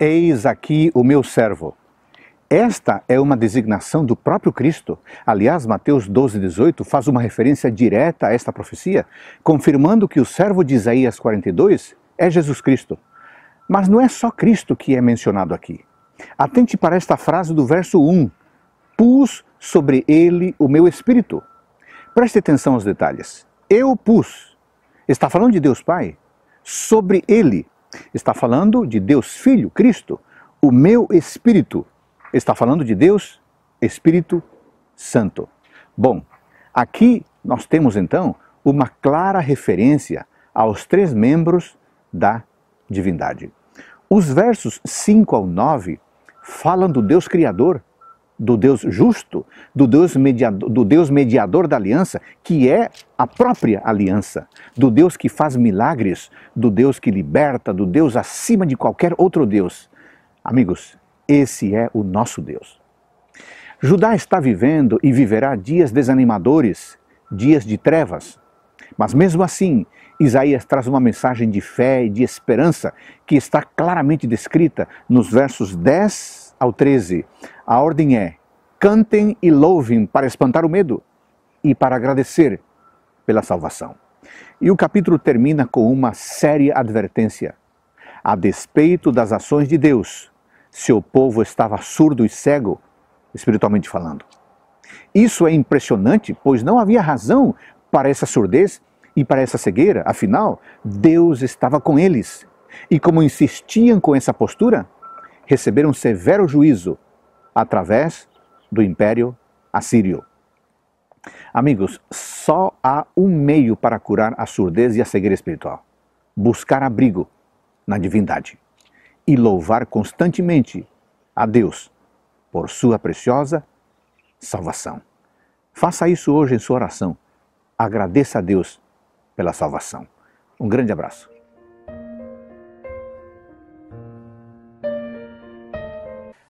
Eis aqui o meu servo. Esta é uma designação do próprio Cristo. Aliás, Mateus 12, 18 faz uma referência direta a esta profecia, confirmando que o servo de Isaías 42 é Jesus Cristo. Mas não é só Cristo que é mencionado aqui. Atente para esta frase do verso 1: Pus sobre ele o meu espírito. Preste atenção aos detalhes. Eu pus. Está falando de Deus Pai? Sobre ele. Está falando de Deus Filho, Cristo, o meu Espírito. Está falando de Deus, Espírito Santo. Bom, aqui nós temos então uma clara referência aos três membros da divindade. Os versos 5 ao 9 falam do Deus Criador, do Deus justo, do Deus, mediador, do Deus mediador da aliança, que é a própria aliança, do Deus que faz milagres, do Deus que liberta, do Deus acima de qualquer outro Deus. Amigos, esse é o nosso Deus. Judá está vivendo e viverá dias desanimadores, dias de trevas. Mas mesmo assim, Isaías traz uma mensagem de fé e de esperança que está claramente descrita nos versos 10 ao 13, a ordem é: cantem e louvem para espantar o medo e para agradecer pela salvação. E o capítulo termina com uma séria advertência. A despeito das ações de Deus, seu povo estava surdo e cego, espiritualmente falando. Isso é impressionante, pois não havia razão para essa surdez e para essa cegueira, afinal, Deus estava com eles. E como insistiam com essa postura, receberam severo juízo através do Império Assírio. Amigos, só há um meio para curar a surdez e a cegueira espiritual: buscar abrigo na divindade e louvar constantemente a Deus por sua preciosa salvação. Faça isso hoje em sua oração. Agradeça a Deus pela salvação. Um grande abraço.